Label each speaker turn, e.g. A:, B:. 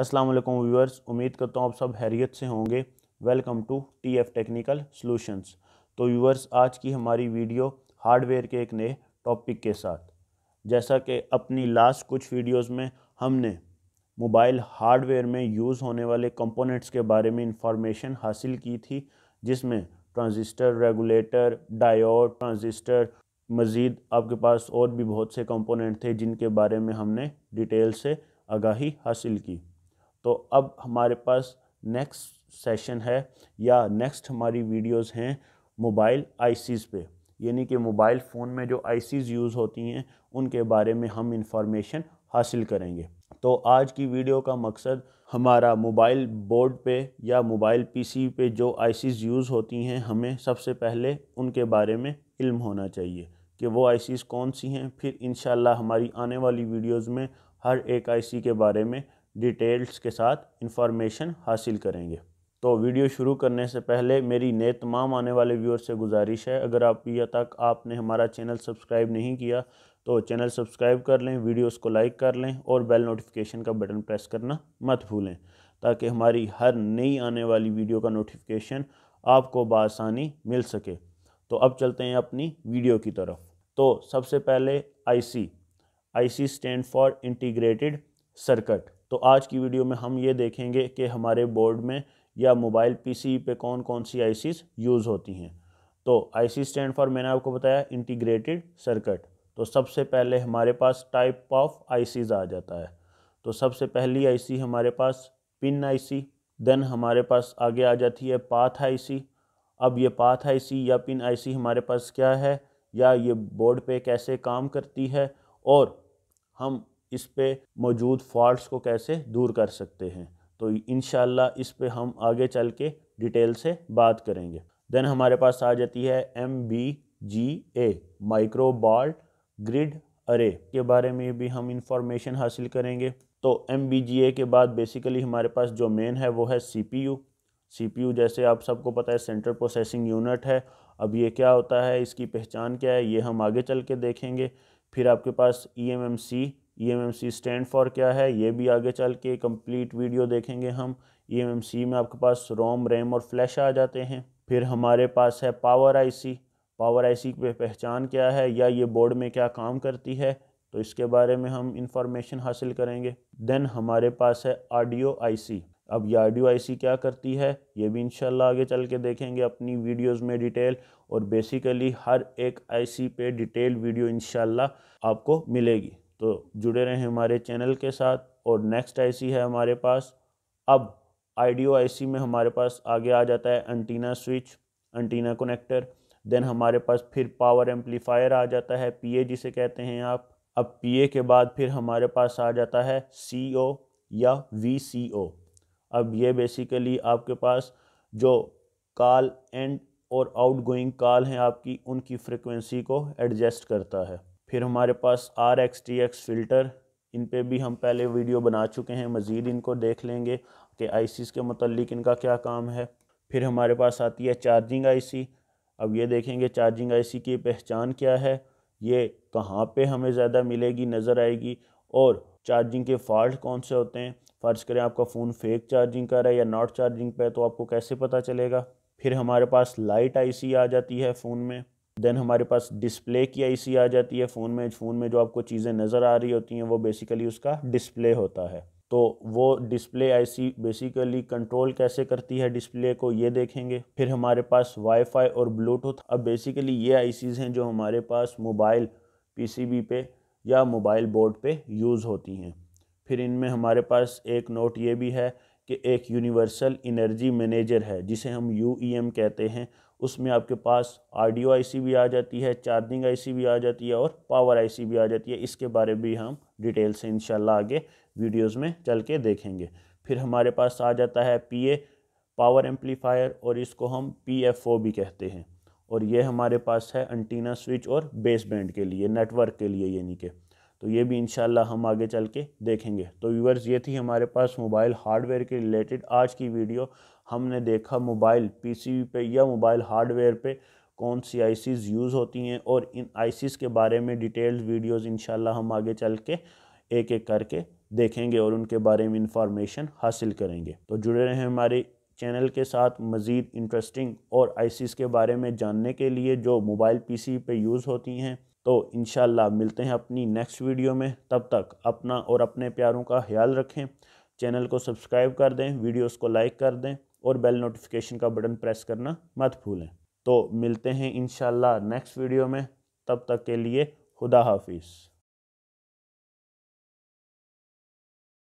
A: अस्सलाम वालेकुम व्यूअर्स उम्मीद करता हूँ आप सब हैरियत से होंगे welcome to T F technical solutions तो व्यूअर्स आज की हमारी वीडियो हार्डवेयर के एक नए टॉपिक के साथ जैसा कि अपनी लास्ट कुछ वीडियोस में हमने मोबाइल हार्डवेयर में यूज़ होने वाले कंपोनेंट्स के बारे में इंफॉर्मेशन हासिल की थी जिसमें ट्रांजिस्टर रेगुलेटर डायोड ट्रांजिस्टर मज़ीद आपके पास और भी बहुत से कंपोनेंट थे जिनके बारे में हमने डिटेल से आगाही हासिल की तो अब हमारे पास नेक्स्ट सेशन है या नेक्स्ट हमारी वीडियोस हैं मोबाइल आईसीज़ पे यानी कि मोबाइल फ़ोन में जो आईसीज़ यूज़ होती हैं उनके बारे में हम इंफॉर्मेशन हासिल करेंगे तो आज की वीडियो का मकसद हमारा मोबाइल बोर्ड पे या मोबाइल पीसी पे जो आईसीज़ यूज़ होती हैं हमें सबसे पहले उनके बारे में इल्म होना चाहिए कि वो आईसीज़ कौन सी हैं फिर इन हमारी आने वाली वीडियोज़ में हर एक आईसी के बारे में डिटेल्स के साथ इंफॉर्मेशन हासिल करेंगे तो वीडियो शुरू करने से पहले मेरी नए तमाम आने वाले व्यूअर से गुजारिश है अगर आप यह तक आपने हमारा चैनल सब्सक्राइब नहीं किया तो चैनल सब्सक्राइब कर लें वीडियोस को लाइक कर लें और बेल नोटिफिकेशन का बटन प्रेस करना मत भूलें ताकि हमारी हर नई आने वाली वीडियो का नोटिफिकेशन आपको बसानी मिल सके तो अब चलते हैं अपनी वीडियो की तरफ तो सबसे पहले I C stand for integrated circuit तो आज की वीडियो में हम ये देखेंगे कि हमारे बोर्ड में या मोबाइल पीसी पे कौन कौन सी आईसीज यूज़ होती हैं तो आईसी स्टैंड फॉर मैंने आपको बताया इंटीग्रेटेड सर्किट तो सबसे पहले हमारे पास टाइप ऑफ आईसीज आ जाता है तो सबसे पहली आईसी हमारे पास पिन आईसी देन हमारे पास आगे आ जाती है पाथ आईसी अब ये पाथ आईसी या पिन आईसी हमारे पास क्या है या ये बोर्ड पे कैसे काम करती है और हम इस पे मौजूद फॉल्ट्स को कैसे दूर कर सकते हैं तो इन इस पे हम आगे चल के डिटेल से बात करेंगे देन हमारे पास आ जाती है M B G A micro microball grid array के बारे में भी हम इंफॉर्मेशन हासिल करेंगे तो एम बी जी ए के बाद बेसिकली हमारे पास जो मेन है वो है C P U C P U जैसे आप सबको पता है सेंट्रल प्रोसेसिंग यूनिट है अब ये क्या होता है इसकी पहचान क्या है ये हम आगे चल के देखेंगे फिर आपके पास E M M C E stand for क्या है ये भी आगे चल के कम्प्लीट वीडियो देखेंगे हम ई e में आपके पास रोम रैम और फ्लैश आ जाते हैं फिर हमारे पास है पावर आईसी पावर आईसी की पहचान क्या है या ये बोर्ड में क्या काम करती है तो इसके बारे में हम इंफॉर्मेशन हासिल करेंगे देन हमारे पास है ऑडियो आईसी अब ये ऑडियो आईसी क्या करती है ये भी इंशाल्लाह आगे चल के देखेंगे अपनी वीडियोस में डिटेल और बेसिकली हर एक आईसी पे डिटेल वीडियो इंशाल्लाह आपको मिलेगी तो जुड़े रहें हमारे चैनल के साथ और नेक्स्ट आईसी है हमारे पास अब आईडियो आईसी में हमारे पास आगे आ जाता है antenna switch antenna connector then हमारे पास फिर पावर एम्पलीफायर आ जाता है पीए जिसे कहते हैं आप अब पीए के बाद फिर हमारे पास आ जाता है सीओ या वीसीओ अब ये बेसिकली आपके पास जो कॉल एंड और आउटगोइंग कॉल हैं आपकी उनकी फ्रिक्वेंसी को एडजस्ट करता है फिर हमारे पास R X T X filter इन पर भी हम पहले वीडियो बना चुके हैं मज़ीद इनको देख लेंगे कि आई सीज़ के मतलब इनका क्या काम है फिर हमारे पास आती है चार्जिंग आई सी अब ये देखेंगे चार्जिंग आई सी की पहचान क्या है ये कहाँ पे हमें ज़्यादा मिलेगी नज़र आएगी और चार्जिंग के फॉल्ट कौन से होते हैं फ़र्ज़ करें आपका फ़ोन फेक चार्जिंग कर रहा है या नॉट चार्जिंग पे तो आपको कैसे पता चलेगा फिर हमारे पास लाइट आईसी आ जाती है फ़ोन में देन हमारे पास डिस्प्ले की आईसी आ जाती है फ़ोन में फ़ोन में जो आपको चीज़ें नज़र आ रही होती हैं वो बेसिकली उसका डिस्प्ले होता है तो वो डिस्प्ले आईसी बेसिकली कंट्रोल कैसे करती है डिस्प्ले को ये देखेंगे फिर हमारे पास वाईफाई और ब्लूटूथ अब बेसिकली ये आईसीज़ हैं जो हमारे पास मोबाइल पीसीबी पे या मोबाइल बोर्ड पे यूज़ होती हैं फिर इनमें हमारे पास एक नोट ये भी है कि एक यूनिवर्सल इनर्जी मैनेजर है जिसे हम यू e कहते हैं उसमें आपके पास आडियो आईसी भी आ जाती है चार्जिंग आईसी भी आ जाती है और पावर आईसी भी आ जाती है इसके बारे में भी हम डिटेल से इंशाल्लाह आगे वीडियोस में चल के देखेंगे फिर हमारे पास आ जाता है पीए पावर एम्पलीफायर और इसको हम पीएफओ भी कहते हैं और ये हमारे पास है अंटीना स्विच और बेस बैंड के लिए नेटवर्क के लिए यानी कि तो ये भी इन हम आगे चल के देखेंगे तो व्यूवर्स ये थी हमारे पास मोबाइल हार्डवेयर के रिलेटेड आज की वीडियो हमने देखा मोबाइल पीसीबी पे या मोबाइल हार्डवेयर पे कौन सी आईसीज़ यूज़ होती हैं और इन आईसीज़ के बारे में डिटेल्ड वीडियोस इन हम आगे चल के एक एक करके देखेंगे और उनके बारे में इंफॉर्मेशन हासिल करेंगे तो जुड़े रहें हमारे चैनल के साथ मज़ीद इंटरेस्टिंग और आईसीज़ के बारे में जानने के लिए जो मोबाइल पीसी पे यूज़ होती हैं तो इन मिलते हैं अपनी नेक्स्ट वीडियो में तब तक अपना और अपने प्यारों का ख्याल रखें चैनल को सब्सक्राइब कर दें वीडियोस को लाइक कर दें और बेल नोटिफिकेशन का बटन प्रेस करना मत भूलें तो मिलते हैं इन नेक्स्ट वीडियो में तब तक के लिए खुदा हाफिज़